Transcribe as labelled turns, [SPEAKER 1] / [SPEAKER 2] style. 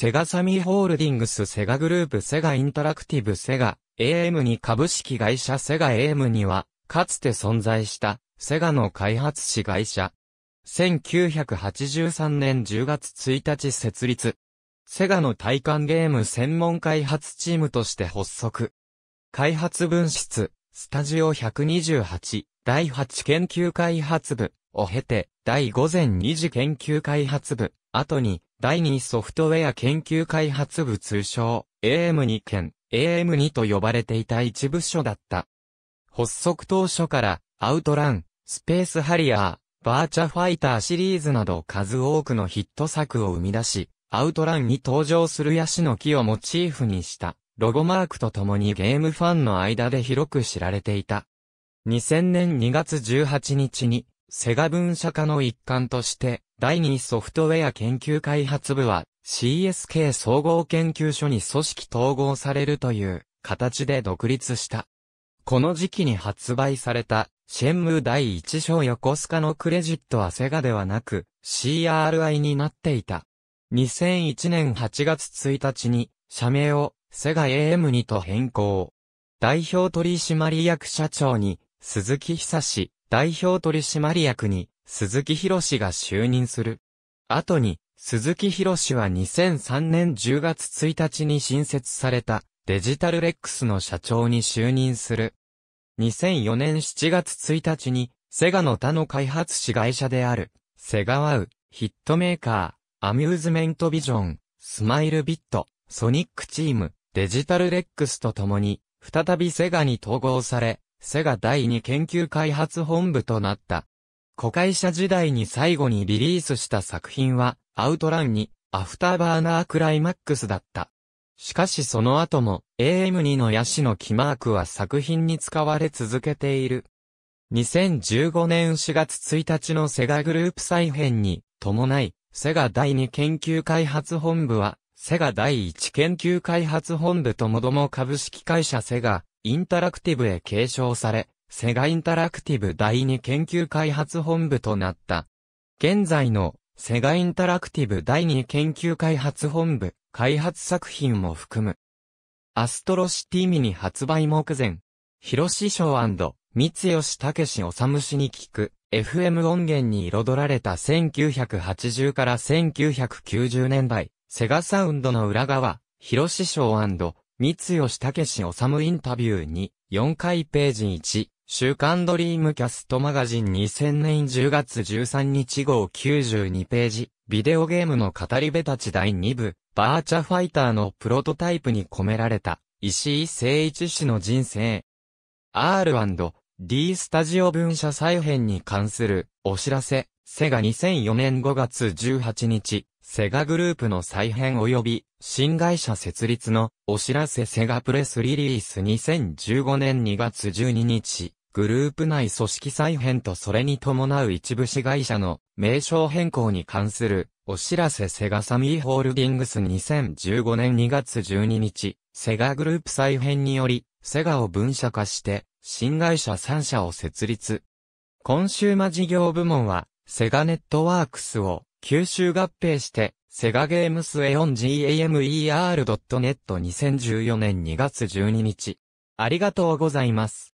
[SPEAKER 1] セガサミーホールディングスセガグループセガインタラクティブセガ a m に株式会社セガ a m には、かつて存在したセガの開発子会社。1983年10月1日設立。セガの体感ゲーム専門開発チームとして発足。開発分室、スタジオ128、第8研究開発部を経て、第5前2次研究開発部、後に、第2ソフトウェア研究開発部通称 AM2 県 AM2 と呼ばれていた一部署だった。発足当初からアウトラン、スペースハリアー、バーチャファイターシリーズなど数多くのヒット作を生み出し、アウトランに登場するヤシの木をモチーフにしたロゴマークとともにゲームファンの間で広く知られていた。2000年2月18日にセガ分社化の一環として第2ソフトウェア研究開発部は CSK 総合研究所に組織統合されるという形で独立した。この時期に発売されたシェンムー第1章横須賀のクレジットはセガではなく CRI になっていた。2001年8月1日に社名をセガ AM にと変更。代表取締役社長に鈴木久志、代表取締役に鈴木博士が就任する。後に、鈴木博士は2003年10月1日に新設されたデジタルレックスの社長に就任する。2004年7月1日に、セガの他の開発子会社である、セガワウ、ヒットメーカー、アミューズメントビジョン、スマイルビット、ソニックチーム、デジタルレックスと共に、再びセガに統合され、セガ第2研究開発本部となった。子会社時代に最後にリリースした作品は、アウトランに、アフターバーナークライマックスだった。しかしその後も、AM2 のヤシの木マークは作品に使われ続けている。2015年4月1日のセガグループ再編に、伴い、セガ第2研究開発本部は、セガ第1研究開発本部ともども株式会社セガ、インタラクティブへ継承され、セガインタラクティブ第2研究開発本部となった。現在のセガインタラクティブ第2研究開発本部開発作品も含む。アストロシティミニ発売目前、広志賞三吉武治氏に聞く FM 音源に彩られた1980から1990年代、セガサウンドの裏側、広志賞三吉武治インタビューに4回ページ1、週刊ドリームキャストマガジン2000年10月13日号92ページ、ビデオゲームの語り部たち第2部、バーチャファイターのプロトタイプに込められた、石井誠一氏の人生。R&D スタジオ文社再編に関するお知らせ、セガ2004年5月18日、セガグループの再編及び新会社設立のお知らせセガプレスリリース2015年2月12日。グループ内組織再編とそれに伴う一部子会社の名称変更に関するお知らせセガサミーホールディングス2015年2月12日、セガグループ再編により、セガを分社化して、新会社3社を設立。コンシューマ事業部門は、セガネットワークスを吸収合併して、セガゲームスエオン GAMER.net 2014年2月12日。ありがとうございます。